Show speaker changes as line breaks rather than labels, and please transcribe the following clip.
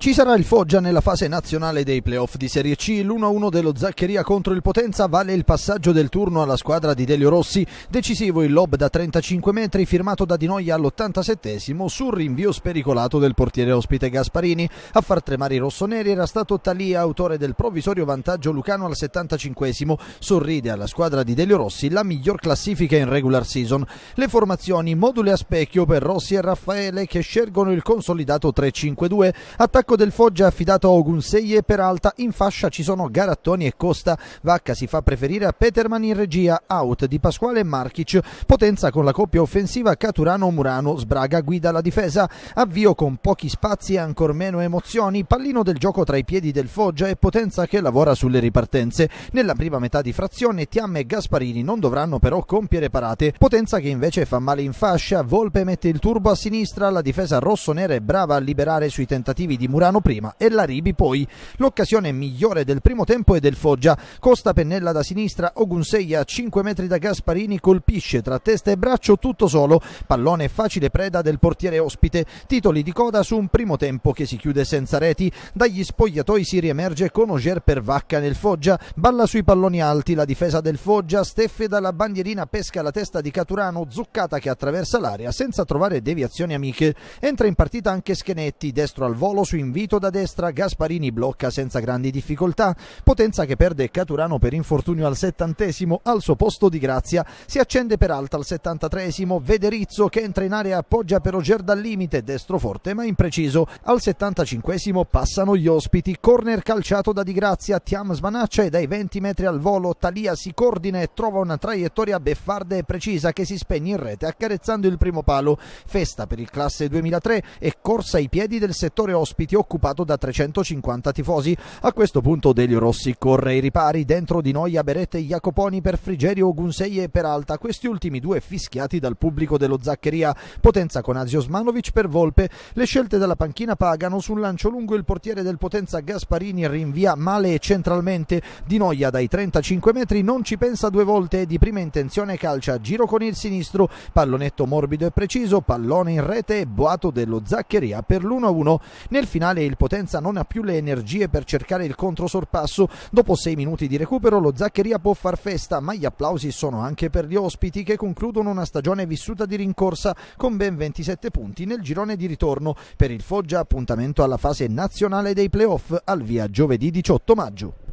Ci sarà il Foggia nella fase nazionale dei playoff di Serie C. L'1-1 dello Zaccheria contro il Potenza vale il passaggio del turno alla squadra di Delio Rossi. Decisivo il lob da 35 metri firmato da Di Noia all'87 sul rinvio spericolato del portiere ospite Gasparini. A far tremare i rossoneri era stato Talia, autore del provvisorio vantaggio lucano al 75 Sorride alla squadra di Delio Rossi la miglior classifica in regular season. Le formazioni module a specchio per Rossi e Raffaele che scelgono il consolidato 3-5-2. Attacco L'attacco del Foggia è affidato a Ogunsei e Peralta, in fascia ci sono Garattoni e Costa, Vacca si fa preferire a Peterman in regia, out di Pasquale e Markic, Potenza con la coppia offensiva Caturano-Murano, Sbraga guida la difesa, avvio con pochi spazi e ancor meno emozioni, pallino del gioco tra i piedi del Foggia e Potenza che lavora sulle ripartenze. Nella prima metà di frazione Tiam e Gasparini non dovranno però compiere parate, Potenza che invece fa male in fascia, Volpe mette il turbo a sinistra, la difesa rossonera è brava a liberare sui tentativi di Murano Murano prima e la Ribi poi. L'occasione migliore del primo tempo è del Foggia. Costa pennella da sinistra, Ogunsei a 5 metri da Gasparini colpisce tra testa e braccio tutto solo. Pallone facile preda del portiere ospite. Titoli di coda su un primo tempo che si chiude senza reti. Dagli spogliatoi si riemerge con Oger per Vacca nel Foggia. Balla sui palloni alti la difesa del Foggia. Steffe dalla bandierina pesca la testa di Caturano, zuccata che attraversa l'area senza trovare deviazioni amiche. Entra in partita anche Schenetti, destro al volo su invasione invito da destra, Gasparini blocca senza grandi difficoltà, Potenza che perde Caturano per infortunio al settantesimo, al suo posto di Grazia, si accende per alta al settantatreesimo, Vederizzo che entra in area appoggia per Peroger dal limite, destro forte ma impreciso, al settantacinquesimo passano gli ospiti, corner calciato da Di Grazia, Tiam smanaccia e dai 20 metri al volo Talia si coordina e trova una traiettoria beffarda e precisa che si spegne in rete accarezzando il primo palo, festa per il classe 2003 e corsa ai piedi del settore ospiti occupato da 350 tifosi. A questo punto Delio Rossi corre ai ripari, dentro di noi Aberette e Jacoponi per Frigerio, Gunsei e Peralta, questi ultimi due fischiati dal pubblico dello Zaccheria, Potenza con Azio Smanovic per Volpe. Le scelte della panchina pagano sul lancio lungo il portiere del Potenza Gasparini rinvia male centralmente, Di Noia dai 35 metri non ci pensa due volte di prima intenzione calcia giro con il sinistro, pallonetto morbido e preciso, pallone in rete e boato dello Zaccheria per l'1-1. Nel finale finale il Potenza non ha più le energie per cercare il controsorpasso. Dopo sei minuti di recupero lo Zaccheria può far festa, ma gli applausi sono anche per gli ospiti che concludono una stagione vissuta di rincorsa con ben 27 punti nel girone di ritorno. Per il Foggia appuntamento alla fase nazionale dei playoff al via giovedì 18 maggio.